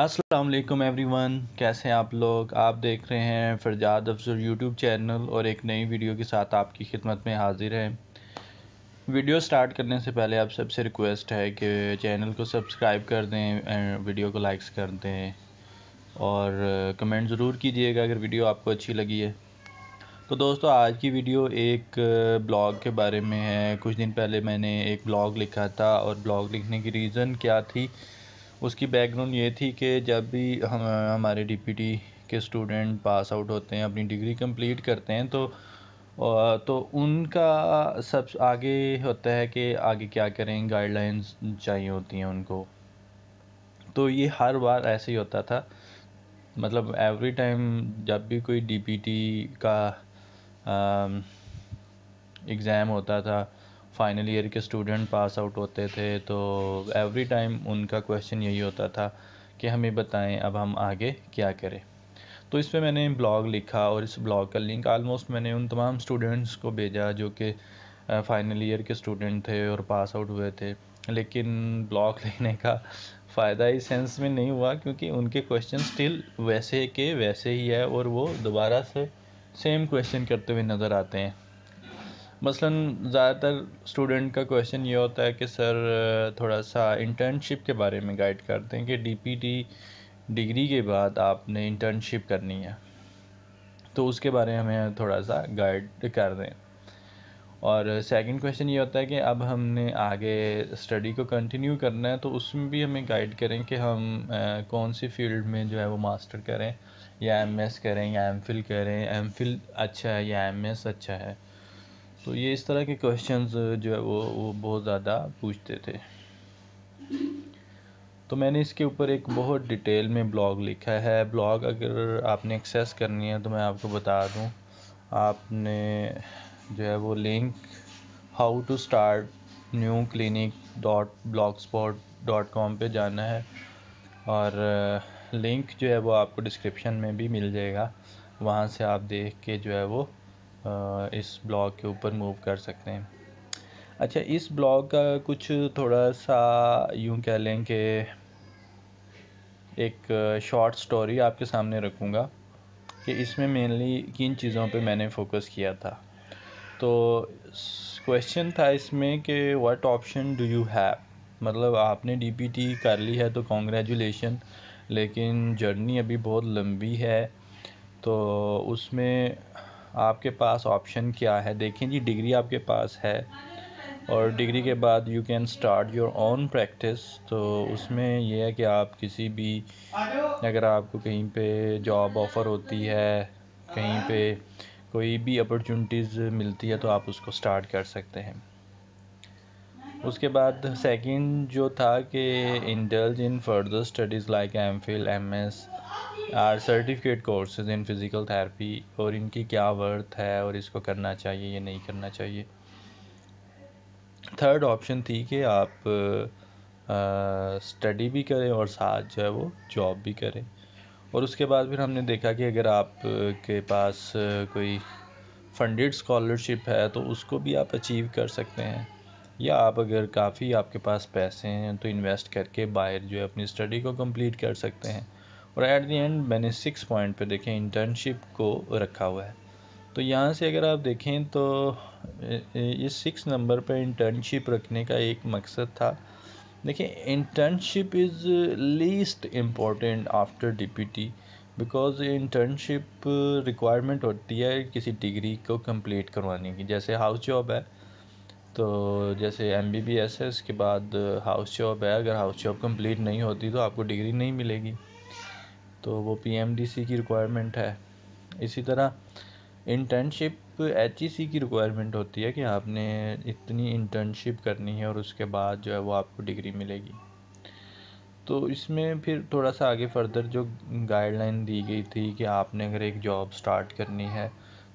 अस्सलाम वालेकुम एवरीवन कैसे हैं आप लोग आप देख रहे हैं फरजाद अफसर यूट्यूब चैनल और एक नई वीडियो के साथ आपकी खिदमत में हाजिर हैं वीडियो स्टार्ट करने से पहले आप सबसे रिक्वेस्ट है कि चैनल को सब्सक्राइब कर दें वीडियो को लाइक्स कर दें और कमेंट ज़रूर कीजिएगा अगर वीडियो आपको अच्छी लगी है तो दोस्तों आज की वीडियो एक ब्लॉग के बारे में है कुछ दिन पहले मैंने एक ब्लॉग लिखा था और ब्लॉग लिखने की रीज़न क्या थी उसकी बैकग्राउंड ये थी कि जब भी हम हमारे डी के स्टूडेंट पास आउट होते हैं अपनी डिग्री कंप्लीट करते हैं तो तो उनका सब आगे होता है कि आगे क्या करें गाइडलाइंस चाहिए होती हैं उनको तो ये हर बार ऐसे ही होता था मतलब एवरी टाइम जब भी कोई डीपीटी का एग्ज़ाम होता था फाइनल ईयर के स्टूडेंट पास आउट होते थे तो एवरी टाइम उनका क्वेश्चन यही होता था कि हमें बताएं अब हम आगे क्या करें तो इस पर मैंने ब्लॉग लिखा और इस ब्लॉग का लिंक आलमोस्ट मैंने उन तमाम स्टूडेंट्स को भेजा जो कि फाइनल ईयर के स्टूडेंट थे और पास आउट हुए थे लेकिन ब्लॉग लेने का फ़ायदा इस सेंस में नहीं हुआ क्योंकि उनके क्वेश्चन स्टिल वैसे के वैसे ही है और वो दोबारा से सेम क्वेश्चन करते हुए नज़र आते हैं मसलन ज़्यादातर स्टूडेंट का क्वेश्चन ये होता है कि सर थोड़ा सा इंटर्नशिप के बारे में गाइड कर दें कि डीपीटी डिग्री के बाद आपने इंटर्नशिप करनी है तो उसके बारे में हमें थोड़ा सा गाइड कर दें और सेकंड क्वेश्चन ये होता है कि अब हमने आगे स्टडी को कंटिन्यू करना है तो उसमें भी हमें गाइड करें कि हम आ, कौन सी फील्ड में जो है वो मास्टर करें या एमएस करें या एमफिल करें एमफिल अच्छा है या एमएस अच्छा है तो ये इस तरह के क्वेश्चन जो है वो वो बहुत ज़्यादा पूछते थे तो मैंने इसके ऊपर एक बहुत डिटेल में ब्लॉग लिखा है ब्लॉग अगर आपने एक्सेस करनी है तो मैं आपको बता दूं आपने जो है वो link how to start new clinic dot blogspot dot com पर जाना है और लिंक जो है वो आपको डिस्क्रिप्शन में भी मिल जाएगा वहाँ से आप देख के जो है वो इस ब्लॉग के ऊपर मूव कर सकते हैं अच्छा इस ब्लॉग का कुछ थोड़ा सा यूं कह लें कि एक शॉर्ट स्टोरी आपके सामने रखूँगा कि इसमें मेनली किन चीज़ों पे मैंने फोकस किया था तो क्वेश्चन था इसमें कि what option do you have मतलब आपने डीपीटी कर ली है तो कॉन्ग्रेचुलेशन लेकिन जर्नी अभी बहुत लंबी है तो उसमें आपके पास ऑप्शन क्या है देखें जी डिग्री आपके पास है और डिग्री के बाद you can start your own practice तो उसमें यह है कि आप किसी भी अगर आपको कहीं पे जॉब ऑफ़र होती है कहीं पे कोई भी अपॉर्चुनिटीज़ मिलती है तो आप उसको स्टार्ट कर सकते हैं उसके बाद सेकंड जो था कि indulge in further studies like M Phil M S R certificate courses in physical therapy और इनकी क्या वर्थ है और इसको करना चाहिए या नहीं करना चाहिए थर्ड ऑप्शन थी कि आप स्टडी भी करें और साथ जो है वो जॉब भी करें और उसके बाद फिर हमने देखा कि अगर आप के पास कोई फंडेड स्कॉलरशिप है तो उसको भी आप अचीव कर सकते हैं या आप अगर काफ़ी आपके पास पैसे हैं तो इन्वेस्ट करके बाहर जो है अपनी स्टडी को कंप्लीट कर सकते हैं और एट दी एंड मैंने सिक्स पॉइंट पे देखें इंटर्नशिप को रखा हुआ है तो यहाँ से अगर आप देखें तो इस सिक्स नंबर पर इंटर्नशिप रखने का एक मकसद था देखिए internship is least important after DPT because internship requirement होती है किसी डिग्री को कंप्लीट करवाने की जैसे हाउस जॉब है तो जैसे एम बी बी एस है उसके बाद हाउस जॉब है अगर हाउस जॉब कंप्लीट नहीं होती तो आपको डिग्री नहीं मिलेगी तो वो पी एम डी सी की रिक्वायरमेंट है इसी तरह इंटर्नशिप एच ई सी की रिक्वायरमेंट होती है कि आपने इतनी इंटर्नशिप करनी है और उसके बाद जो है वो आपको डिग्री मिलेगी तो इसमें फिर थोड़ा सा आगे फर्दर जो गाइडलाइन दी गई थी कि आपने अगर एक जॉब स्टार्ट करनी है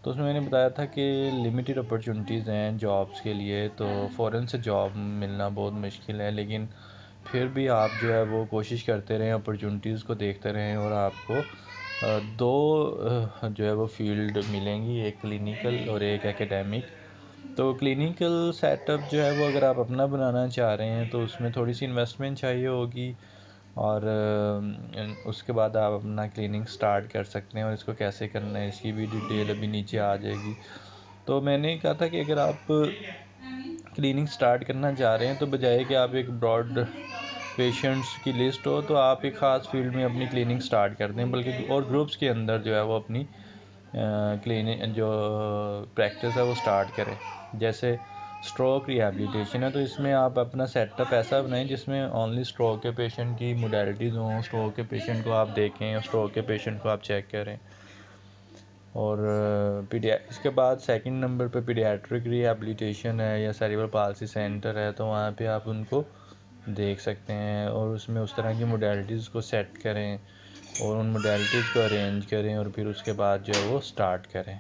तो उसमें मैंने बताया था कि लिमिटेड अपॉर्चुनिटीज़ हैं जॉब्स के लिए तो फ़ौर से जॉब मिलना बहुत मुश्किल है लेकिन फिर भी आप जो है वो कोशिश करते रहें अपॉर्चुनिटीज़ को देखते रहें और आपको दो जो है वो फील्ड मिलेंगी एक क्लिनिकल और एक एकेडमिक तो क्लिनिकल सेटअप जो है वो अगर आप अपना बनाना चाह रहे हैं तो उसमें थोड़ी सी इन्वेस्टमेंट चाहिए होगी और उसके बाद आप अपना क्लीनिंग स्टार्ट कर सकते हैं और इसको कैसे करना है इसकी भी डिटेल अभी नीचे आ जाएगी तो मैंने कहा था कि अगर आप क्लीनिंग स्टार्ट करना चाह रहे हैं तो बजाय कि आप एक ब्रॉड पेशेंट्स की लिस्ट हो तो आप एक ख़ास फील्ड में अपनी क्लीनिंग स्टार्ट कर दें बल्कि और ग्रुप्स के अंदर जो है वो अपनी क्लीनिंग जो प्रैक्टिस है वो स्टार्ट करें जैसे स्ट्रोक रिहेबिलिटेशन है तो इसमें आप अपना सेटअप ऐसा बनाएं जिसमें ओनली स्ट्रोक के पेशेंट की मोडलिटीज़ हों स्ट्रोक के पेशेंट को आप देखें स्ट्रोक के पेशेंट को आप चेक करें और पीडिया uh, इसके बाद सेकंड नंबर पे पीडियाट्रिक रिहेबिलिटेशन है या सेरिब्रल पालसी सेंटर है तो वहाँ पे आप उनको देख सकते हैं और उसमें उस तरह की मोडलिटीज़ को सेट करें और उन मोडलिटीज़ को अरेंज करें और फिर उसके बाद जो है वो स्टार्ट करें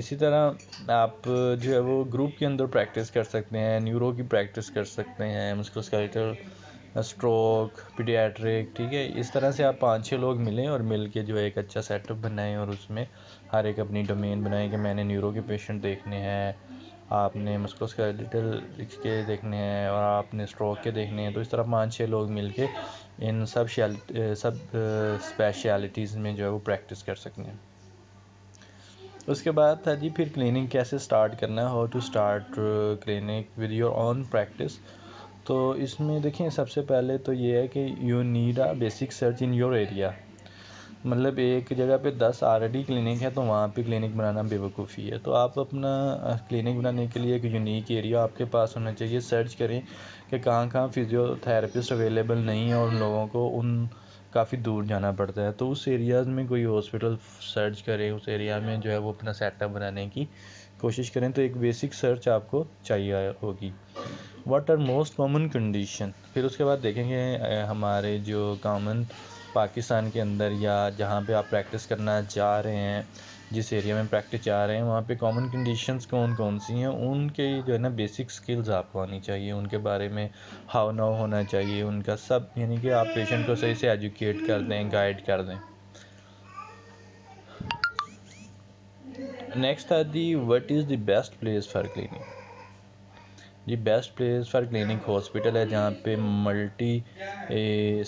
इसी तरह आप जो है वो ग्रुप के अंदर प्रैक्टिस कर सकते हैं न्यूरो की प्रैक्टिस कर सकते हैं मुस्कुलस्केलेटल स्ट्रोक पीडियाट्रिक ठीक है इस तरह से आप पाँच छः लोग मिलें और मिल के जो है एक अच्छा सेटअप बनाएं और उसमें हर एक अपनी डोमेन बनाएं कि मैंने न्यूरो के पेशेंट देखने हैं आपने मुस्कुलस्केलेटल के देखने हैं और आपने स्ट्रोक के देखने हैं तो इस तरह पाँच छः लोग मिल के इन सब uh, सब स्पेशलिटीज़ uh, में जो है वो प्रैक्टिस कर सकते हैं उसके बाद था जी फिर क्लिनिक कैसे स्टार्ट करना है how to start clinic with your own practice तो इसमें देखिए सबसे पहले तो ये है कि you need a basic search in your area मतलब एक जगह पे दस ऑलरेडी क्लिनिक है तो वहाँ पे क्लिनिक बनाना बेवकूफ़ी है तो आप अपना क्लिनिक uh, बनाने के लिए एक यूनिक एरिया आपके पास होना चाहिए सर्च करें कि कहाँ कहाँ फिजियोथेरेपिस्ट अवेलेबल नहीं है और लोगों को उन काफ़ी दूर जाना पड़ता है तो उस एरियाज़ में कोई हॉस्पिटल सर्च करें उस एरिया में जो है वो अपना सेटअप बनाने की कोशिश करें तो एक बेसिक सर्च आपको चाहिए होगी what are most common condition फिर उसके बाद देखेंगे हमारे जो कॉमन पाकिस्तान के अंदर या जहाँ पे आप प्रैक्टिस करना चाह रहे हैं जिस एरिया में प्रैक्टिस जा रहे हैं वहाँ पे कॉमन कंडीशंस कौन कौन सी हैं उनके जो है ना बेसिक स्किल्स आपको आनी चाहिए उनके बारे में हाव नाव होना चाहिए उनका सब यानी कि आप पेशेंट को सही से एजुकेट कर दें गाइड कर दें next are the what is the best place for clinic ये best place for clinic hospital है जहाँ पे मल्टी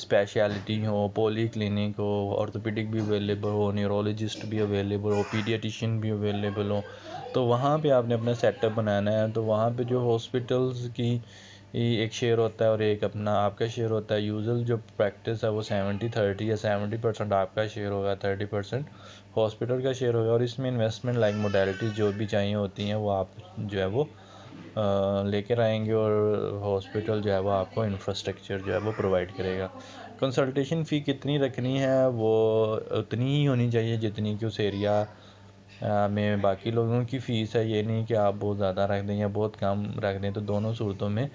स्पेशलिटी हो पोली क्लिनिक हो ऑर्थोपेडिक भी अवेलेबल हो न्यूरोलॉजिस्ट भी अवेलेबल हो पीडियाटिशियन भी अवेलेबल हो तो वहाँ पे आपने अपना सेटअप बनाना है तो वहाँ पे जो हॉस्पिटल्स की एक शेयर होता है और एक अपना आपका शेयर होता है यूजल जो प्रैक्टिस है वो सेवेंटी थर्टी या सेवेंटी परसेंट आपका शेयर होगा थर्टी परसेंट हॉस्पिटल का शेयर होगा और इसमें इन्वेस्टमेंट लाइक मोडलिटीज जो भी चाहिए होती हैं वो आप जो है वो लेकर आएंगे और हॉस्पिटल जो है वो आपको इंफ्रास्ट्रक्चर जो है वो प्रोवाइड करेगा कंसल्टेशन फ़ी कितनी रखनी है वो उतनी ही होनी चाहिए जितनी कि उस एरिया में बाकी लोगों की फ़ीस है ये नहीं कि आप बहुत ज़्यादा रख दें या बहुत कम रख दें तो दोनों सूरतों में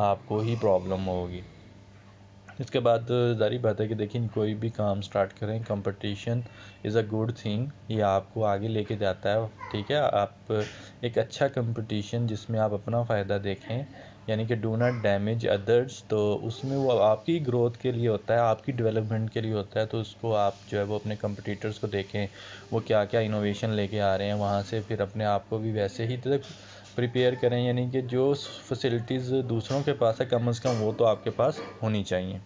आपको ही प्रॉब्लम होगी इसके बाद जारी बात है कि देखिए कोई भी काम स्टार्ट करें competition is a good thing ये आपको आगे लेके जाता है ठीक है आप एक अच्छा कंपटीशन जिसमें आप अपना फ़ायदा देखें यानी कि डू नॉट डैमेज अदर्स तो उसमें वो आपकी ग्रोथ के लिए होता है आपकी डेवलपमेंट के लिए होता है तो उसको आप जो है वो अपने कंपटीटर्स को देखें वो क्या क्या इनोवेशन लेके आ रहे हैं वहाँ से फिर अपने आप को भी वैसे ही तो प्रिपेयर करें यानी कि जो फैसिलिटीज़ दूसरों के पास है कम से कम वो तो आपके पास होनी चाहिए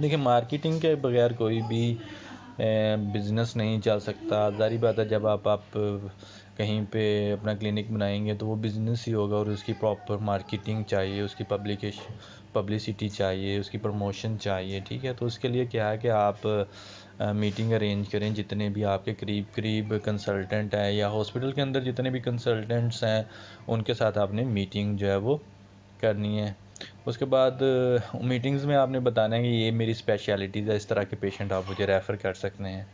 देखिए मार्केटिंग के बगैर कोई भी बिज़नेस नहीं चल सकता जारी बात है जब आप आप कहीं पे अपना क्लिनिक बनाएंगे तो वो बिज़नेस ही होगा और उसकी प्रॉपर मार्केटिंग चाहिए उसकी पब्लिकेशन पब्लिसिटी चाहिए उसकी प्रमोशन चाहिए ठीक है तो उसके लिए क्या है कि आप मीटिंग अरेंज करें जितने भी आपके करीब करीब कंसल्टेंट हैं या हॉस्पिटल के अंदर जितने भी कंसल्टेंट्स हैं उनके साथ आपने मीटिंग जो है वो करनी है उसके बाद मीटिंग्स में आपने बताना है कि ये मेरी स्पेशलिटीज़ है इस तरह के पेशेंट आप मुझे रेफ़र कर सकते हैं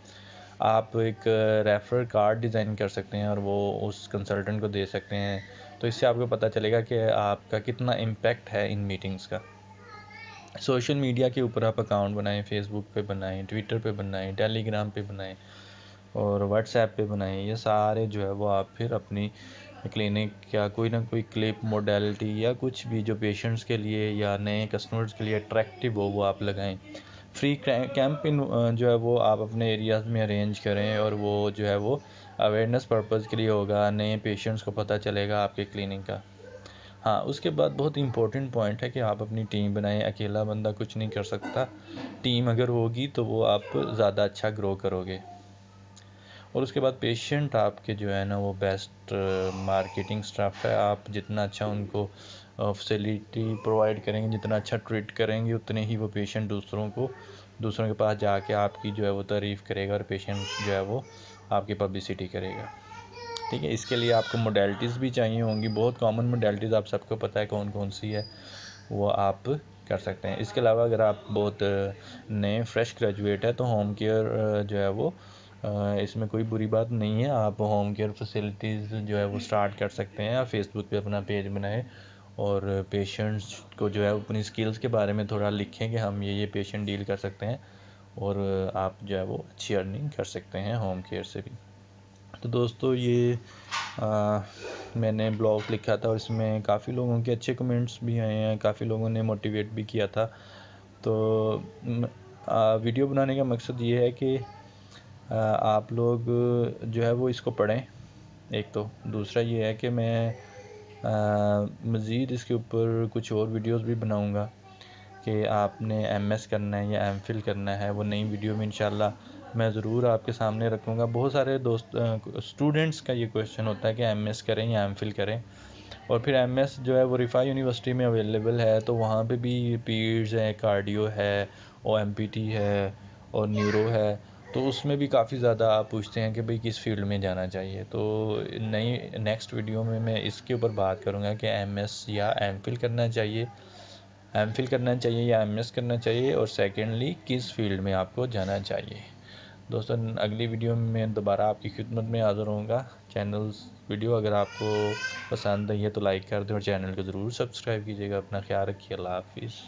आप एक रेफ़र कार्ड डिज़ाइन कर सकते हैं और वो उस कंसल्टेंट को दे सकते हैं तो इससे आपको पता चलेगा कि आपका कितना इम्पेक्ट है इन मीटिंग्स का सोशल मीडिया के ऊपर आप अकाउंट बनाएं फेसबुक पे बनाएं ट्विटर पे बनाएं टेलीग्राम पे बनाएं और व्हाट्सएप पे बनाएं ये सारे जो है वो आप फिर अपनी क्लिनिक या कोई ना कोई क्लिप मोडलिटी या कुछ भी जो पेशेंट्स के लिए या नए कस्टमर्स के लिए अट्रैक्टिव हो वो आप लगाएं फ्री कैंप इन जो है वो आप अपने एरियाज़ में अरेंज करें और वो जो है वो अवेयरनेस पर्पज़ के लिए होगा नए पेशेंट्स को पता चलेगा आपके क्लिनिक का हाँ उसके बाद बहुत इंपॉर्टेंट पॉइंट है कि आप अपनी टीम बनाएं अकेला बंदा कुछ नहीं कर सकता टीम अगर होगी तो वो आप ज़्यादा अच्छा ग्रो करोगे और उसके बाद पेशेंट आपके जो है ना वो बेस्ट मार्केटिंग स्टाफ है आप जितना अच्छा उनको फैसिलिटी प्रोवाइड करेंगे जितना अच्छा ट्रीट करेंगे उतने ही वो पेशेंट दूसरों को दूसरों के पास जाके आपकी जो है वो तारीफ़ करेगा और पेशेंट जो है वो आपकी पब्लिसिटी करेगा ठीक है इसके लिए आपको मोडेलिटीज़ भी चाहिए होंगी बहुत कॉमन मोडेलिटीज़ आप सबको पता है कौन कौन सी है वो आप कर सकते हैं इसके अलावा अगर आप बहुत नए फ्रेश ग्रेजुएट है तो होम केयर जो है वो इसमें कोई बुरी बात नहीं है आप होम केयर फैसिलिटीज़ जो है वो स्टार्ट कर सकते हैं आप फेसबुक पे अपना पेज बनाएं और पेशेंट्स को जो है अपनी स्किल्स के बारे में थोड़ा लिखें कि हम ये ये पेशेंट डील कर सकते हैं और आप जो है वो अच्छी अर्निंग कर सकते हैं होम केयर से भी तो दोस्तों ये आ, मैंने ब्लॉग लिखा था और इसमें काफ़ी लोगों के अच्छे कमेंट्स भी आए हैं काफ़ी लोगों ने मोटिवेट भी किया था तो आ, वीडियो बनाने का मकसद ये है कि आ, आप लोग जो है वो इसको पढ़ें एक तो दूसरा ये है कि मैं मज़ीद इसके ऊपर कुछ और वीडियोस भी बनाऊंगा कि आपने एमएस करना है या एमफिल करना है वो नई वीडियो में इंशाल्लाह मैं ज़रूर आपके सामने रखूँगा बहुत सारे दोस्त स्टूडेंट्स का ये क्वेश्चन होता है कि एम करें या एम करें और फिर एम जो है वो रिफा यूनिवर्सिटी में अवेलेबल है तो वहाँ पे भी पीड्स हैं कार्डियो है ओ एम है और न्यूरो है तो उसमें भी काफ़ी ज़्यादा आप पूछते हैं कि भाई किस फील्ड में जाना चाहिए तो नई नेक्स्ट वीडियो में मैं इसके ऊपर बात करूँगा कि एम या एम करना चाहिए एम करना चाहिए या एम करना चाहिए और सेकेंडली किस फील्ड में आपको जाना चाहिए दोस्तों अगली वीडियो में मैं दोबारा आपकी खिदमत में हाज़िर होऊंगा चैनल्स वीडियो अगर आपको पसंद आई है तो लाइक कर दें और चैनल को ज़रूर सब्सक्राइब कीजिएगा अपना ख्याल रखिए अल्लाह हाफिज़